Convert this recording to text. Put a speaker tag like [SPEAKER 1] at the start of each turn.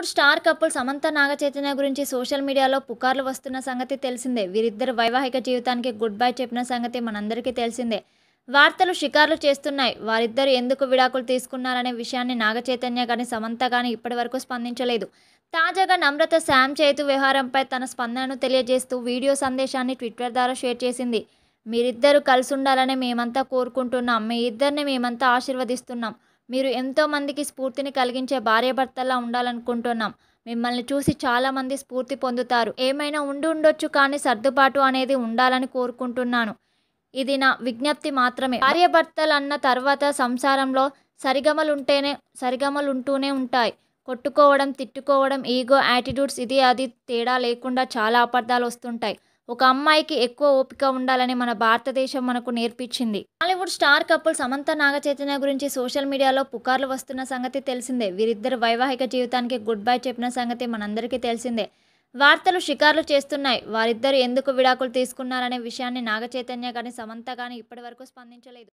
[SPEAKER 1] Bollywood star couple Samantha Naga Chaitanya గురించి social మీడియాలో పుకార్లు వస్తున్న సంగతి తెలిసిందే వీరిద్దరు వైవాహిక జీవితానికి గుడ్ బై చెప్పిన సంగతి మనందరికీ తెలిసిందే వార్తలు షికార్లు చేస్తున్నాయి వారిద్దరు ఎందుకు విడాకులు తీసుకున్నారనే విషయాన్ని నాగ చైతన్య కానీ సమంత కానీ ఇప్పటివరకు స్పందించలేదు తాజాగా నమ్రత శామ్ చేతు వ్యవహారంపై తన స్పందనను తెలియజేస్తూ వీడియో సందేశాన్ని ట్విట్టర్ ద్వారా షేర్ చేసింది మీరిద్దరూ కలిసి ఉండాలని మేమంతా కోరుకుంటున్నాం మీ ఇద్దరిని మేమంతా ఆశీర్వదిస్తున్నాం మీరు ఎంతోమందికి స్ఫూర్తిని కలిగించే భార్యాభర్తలా ఉండాలనుకుంటున్నాం మిమ్మల్ని చూసి చాలామంది స్ఫూర్తి పొందుతారు ఏమైనా ఉండి ఉండొచ్చు కానీ సర్దుబాటు అనేది ఉండాలని కోరుకుంటున్నాను ఇది నా విజ్ఞప్తి మాత్రమే భార్యాభర్తలు అన్న తర్వాత సంసారంలో సరిగమలుంటేనే సరిగమలుంటూనే ఉంటాయి కొట్టుకోవడం తిట్టుకోవడం ఈగో యాటిట్యూడ్స్ ఇది అది తేడా లేకుండా చాలా అపార్థాలు వస్తుంటాయి ఒక అమ్మాయికి ఎక్కువ ఓపిక ఉండాలని మన భారతదేశం మనకు నేర్పించింది Tollywood star couple Samantha Naga Chaitanya గురించి సోషల్ మీడియాలో పుకార్లు వస్తున్న సంగతి తెలిసిందే వీరిద్దరు వైవాహిక జీవితానికి గుడ్ బై చెప్పిన సంగతి మనందరికీ తెలిసిందే వార్తలు షికార్లు చేస్తున్నాయి వారిద్దరు ఎందుకు విడాకులు తీసుకున్నారనే విషయాన్ని నాగచైతన్య కానీ సమంత కానీ వరకు స్పందించలేదు